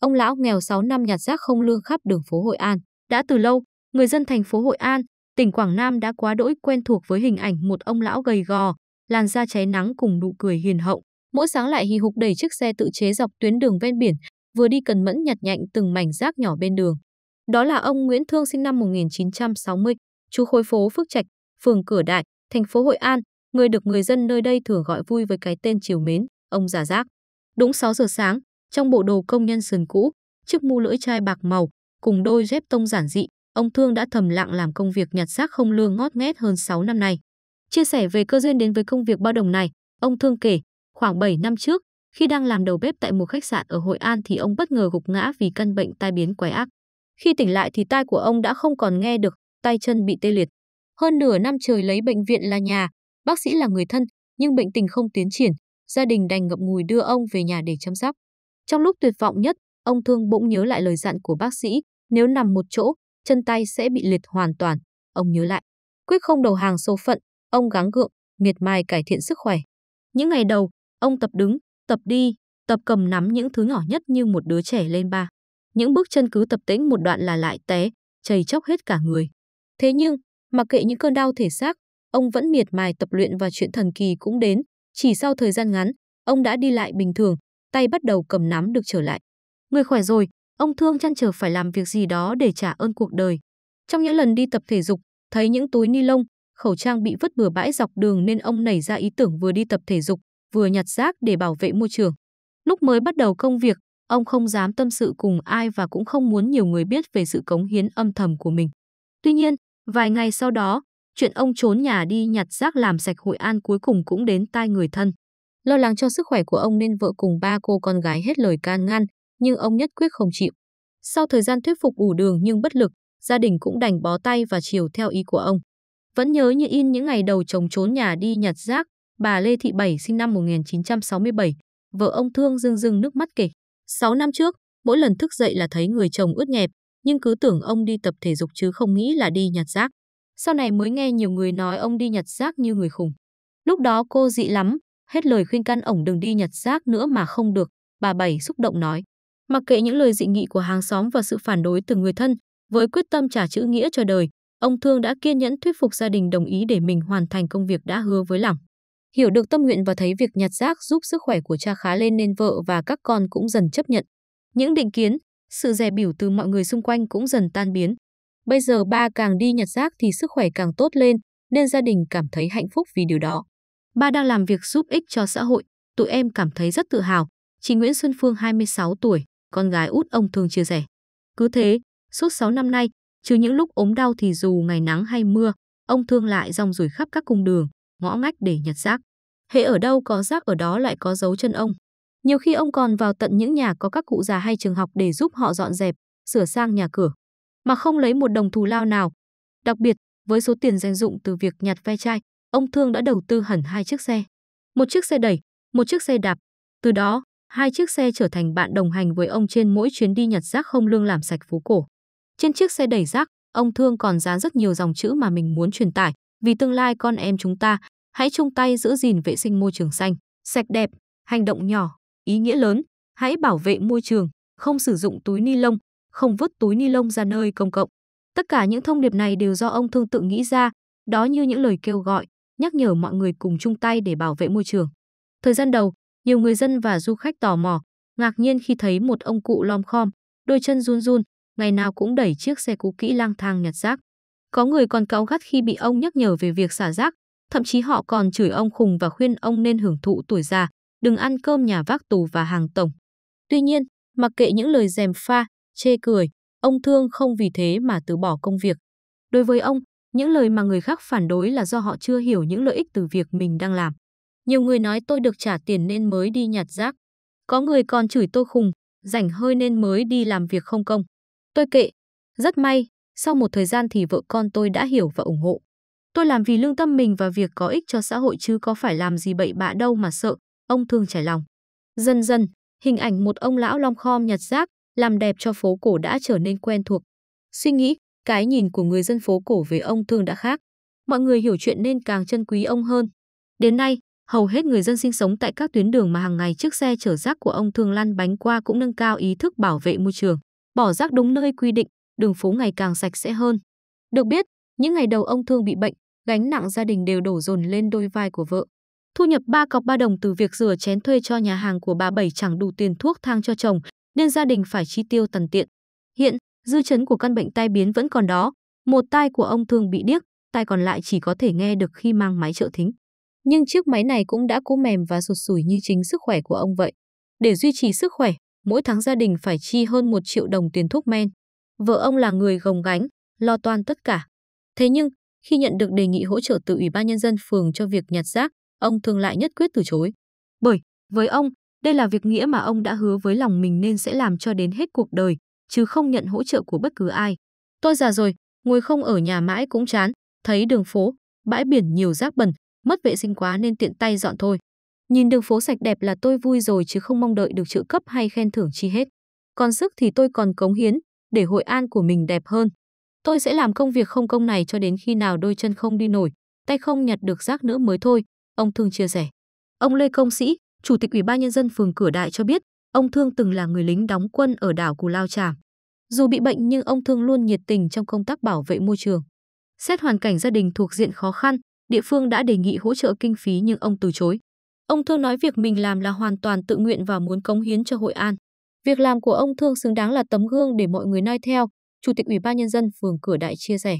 Ông lão nghèo 6 năm nhặt rác không lương khắp đường phố Hội An. Đã từ lâu, người dân thành phố Hội An, tỉnh Quảng Nam đã quá đỗi quen thuộc với hình ảnh một ông lão gầy gò, làn da cháy nắng cùng nụ cười hiền hậu. Mỗi sáng lại hì hục đẩy chiếc xe tự chế dọc tuyến đường ven biển, vừa đi cần mẫn nhặt nhạnh từng mảnh rác nhỏ bên đường. Đó là ông Nguyễn Thương sinh năm 1960, chú khối phố Phước Trạch, phường Cửa Đại, thành phố Hội An, người được người dân nơi đây thường gọi vui với cái tên chiều mến, ông già rác. Đúng 6 giờ sáng, trong bộ đồ công nhân sườn cũ, chiếc mũ lưỡi chai bạc màu, cùng đôi dép tông giản dị, ông Thương đã thầm lặng làm công việc nhặt xác không lương ngót nghét hơn 6 năm nay. Chia sẻ về cơ duyên đến với công việc bao đồng này, ông Thương kể, khoảng 7 năm trước, khi đang làm đầu bếp tại một khách sạn ở Hội An thì ông bất ngờ gục ngã vì căn bệnh tai biến quái ác. Khi tỉnh lại thì tai của ông đã không còn nghe được, tay chân bị tê liệt. Hơn nửa năm trời lấy bệnh viện là nhà, bác sĩ là người thân, nhưng bệnh tình không tiến triển, gia đình đành ngậm ngùi đưa ông về nhà để chăm sóc. Trong lúc tuyệt vọng nhất, ông Thương bỗng nhớ lại lời dặn của bác sĩ, nếu nằm một chỗ, chân tay sẽ bị liệt hoàn toàn. Ông nhớ lại, quyết không đầu hàng số phận, ông gắng gượng, miệt mài cải thiện sức khỏe. Những ngày đầu, ông tập đứng, tập đi, tập cầm nắm những thứ nhỏ nhất như một đứa trẻ lên ba. Những bước chân cứ tập tĩnh một đoạn là lại té, chầy chóc hết cả người. Thế nhưng, mặc kệ những cơn đau thể xác, ông vẫn miệt mài tập luyện và chuyện thần kỳ cũng đến. Chỉ sau thời gian ngắn, ông đã đi lại bình thường, tay bắt đầu cầm nắm được trở lại. Người khỏe rồi, ông Thương chăn trở phải làm việc gì đó để trả ơn cuộc đời. Trong những lần đi tập thể dục, thấy những túi ni lông, khẩu trang bị vứt bừa bãi dọc đường nên ông nảy ra ý tưởng vừa đi tập thể dục, vừa nhặt rác để bảo vệ môi trường. Lúc mới bắt đầu công việc, ông không dám tâm sự cùng ai và cũng không muốn nhiều người biết về sự cống hiến âm thầm của mình. Tuy nhiên, vài ngày sau đó, chuyện ông trốn nhà đi nhặt rác làm sạch Hội An cuối cùng cũng đến tai người thân. Lo lắng cho sức khỏe của ông nên vợ cùng ba cô con gái hết lời can ngăn, nhưng ông nhất quyết không chịu. Sau thời gian thuyết phục ủ đường nhưng bất lực, gia đình cũng đành bó tay và chiều theo ý của ông. Vẫn nhớ như in những ngày đầu chồng trốn nhà đi nhặt rác, bà Lê Thị Bảy sinh năm 1967, vợ ông thương rưng rưng nước mắt kể. 6 năm trước, mỗi lần thức dậy là thấy người chồng ướt nhẹp, nhưng cứ tưởng ông đi tập thể dục chứ không nghĩ là đi nhặt rác. Sau này mới nghe nhiều người nói ông đi nhặt rác như người khùng. Lúc đó cô dị lắm, Hết lời khuyên can ổng đừng đi nhặt rác nữa mà không được, bà Bảy xúc động nói. Mặc kệ những lời dị nghị của hàng xóm và sự phản đối từ người thân, với quyết tâm trả chữ nghĩa cho đời, ông Thương đã kiên nhẫn thuyết phục gia đình đồng ý để mình hoàn thành công việc đã hứa với lòng. Hiểu được tâm nguyện và thấy việc nhặt rác giúp sức khỏe của cha khá lên nên vợ và các con cũng dần chấp nhận. Những định kiến, sự dè biểu từ mọi người xung quanh cũng dần tan biến. Bây giờ ba càng đi nhặt rác thì sức khỏe càng tốt lên, nên gia đình cảm thấy hạnh phúc vì điều đó. Ba đang làm việc giúp ích cho xã hội, tụi em cảm thấy rất tự hào. Chị Nguyễn Xuân Phương 26 tuổi, con gái út ông thường chia sẻ. Cứ thế, suốt 6 năm nay, trừ những lúc ốm đau thì dù ngày nắng hay mưa, ông thương lại rong rủi khắp các cung đường, ngõ ngách để nhặt rác. Hễ ở đâu có rác ở đó lại có dấu chân ông. Nhiều khi ông còn vào tận những nhà có các cụ già hay trường học để giúp họ dọn dẹp, sửa sang nhà cửa, mà không lấy một đồng thù lao nào. Đặc biệt, với số tiền dành dụng từ việc nhặt ve chai, ông Thương đã đầu tư hẳn hai chiếc xe. Một chiếc xe đẩy, một chiếc xe đạp. Từ đó, hai chiếc xe trở thành bạn đồng hành với ông trên mỗi chuyến đi nhặt rác không lương làm sạch phố cổ. Trên chiếc xe đẩy rác, ông Thương còn dán rất nhiều dòng chữ mà mình muốn truyền tải, vì tương lai con em chúng ta, hãy chung tay giữ gìn vệ sinh môi trường xanh, sạch đẹp, hành động nhỏ, ý nghĩa lớn, hãy bảo vệ môi trường, không sử dụng túi ni lông, không vứt túi ni lông ra nơi công cộng. Tất cả những thông điệp này đều do ông Thương tự nghĩ ra, đó như những lời kêu gọi, nhắc nhở mọi người cùng chung tay để bảo vệ môi trường. Thời gian đầu, nhiều người dân và du khách tò mò, ngạc nhiên khi thấy một ông cụ lom khom, đôi chân run run, ngày nào cũng đẩy chiếc xe cũ kỹ lang thang nhặt rác. Có người còn cáu gắt khi bị ông nhắc nhở về việc xả rác, thậm chí họ còn chửi ông khùng và khuyên ông nên hưởng thụ tuổi già, đừng ăn cơm nhà vác tù và hàng tổng. Tuy nhiên, mặc kệ những lời dèm pha, chê cười, ông Thương không vì thế mà từ bỏ công việc. Đối với ông, những lời mà người khác phản đối là do họ chưa hiểu những lợi ích từ việc mình đang làm. Nhiều người nói tôi được trả tiền nên mới đi nhặt rác. Có người còn chửi tôi khùng, rảnh hơi nên mới đi làm việc không công. Tôi kệ. Rất may, sau một thời gian thì vợ con tôi đã hiểu và ủng hộ. Tôi làm vì lương tâm mình và việc có ích cho xã hội chứ có phải làm gì bậy bạ đâu mà sợ, ông thương trải lòng. Dần dần, hình ảnh một ông lão long khom nhặt rác, làm đẹp cho phố cổ đã trở nên quen thuộc. Suy nghĩ cái nhìn của người dân phố cổ về ông thường đã khác. Mọi người hiểu chuyện nên càng trân quý ông hơn. Đến nay, hầu hết người dân sinh sống tại các tuyến đường mà hàng ngày chiếc xe chở rác của ông thường lăn bánh qua cũng nâng cao ý thức bảo vệ môi trường, bỏ rác đúng nơi quy định, đường phố ngày càng sạch sẽ hơn. Được biết, những ngày đầu ông thương bị bệnh, gánh nặng gia đình đều đổ dồn lên đôi vai của vợ. Thu nhập ba cọc ba đồng từ việc rửa chén thuê cho nhà hàng của bà Bảy chẳng đủ tiền thuốc thang cho chồng, nên gia đình phải chi tiêu tần tiện. Hiện, dư chấn của căn bệnh tai biến vẫn còn đó, một tai của ông thường bị điếc, tai còn lại chỉ có thể nghe được khi mang máy trợ thính. Nhưng chiếc máy này cũng đã cũ mềm và sụt sùi như chính sức khỏe của ông vậy. Để duy trì sức khỏe, mỗi tháng gia đình phải chi hơn 1 triệu đồng tiền thuốc men. Vợ ông là người gồng gánh, lo toan tất cả. Thế nhưng, khi nhận được đề nghị hỗ trợ từ Ủy ban Nhân dân phường cho việc nhặt rác, ông thường lại nhất quyết từ chối. Bởi, với ông, đây là việc nghĩa mà ông đã hứa với lòng mình nên sẽ làm cho đến hết cuộc đời, chứ không nhận hỗ trợ của bất cứ ai. Tôi già rồi, ngồi không ở nhà mãi cũng chán, thấy đường phố, bãi biển nhiều rác bẩn, mất vệ sinh quá nên tiện tay dọn thôi. Nhìn đường phố sạch đẹp là tôi vui rồi chứ không mong đợi được trợ cấp hay khen thưởng chi hết. Còn sức thì tôi còn cống hiến, để Hội An của mình đẹp hơn. Tôi sẽ làm công việc không công này cho đến khi nào đôi chân không đi nổi, tay không nhặt được rác nữa mới thôi, ông thường chia sẻ. Ông Lê Công Sĩ, Chủ tịch Ủy ban Nhân dân phường Cửa Đại cho biết, Ông Thương từng là người lính đóng quân ở đảo Cù Lao Chàm. Dù bị bệnh nhưng ông Thương luôn nhiệt tình trong công tác bảo vệ môi trường. Xét hoàn cảnh gia đình thuộc diện khó khăn, địa phương đã đề nghị hỗ trợ kinh phí nhưng ông từ chối. Ông Thương nói việc mình làm là hoàn toàn tự nguyện và muốn cống hiến cho Hội An. Việc làm của ông Thương xứng đáng là tấm gương để mọi người noi theo, Chủ tịch Ủy ban Nhân dân phường Cửa Đại chia sẻ.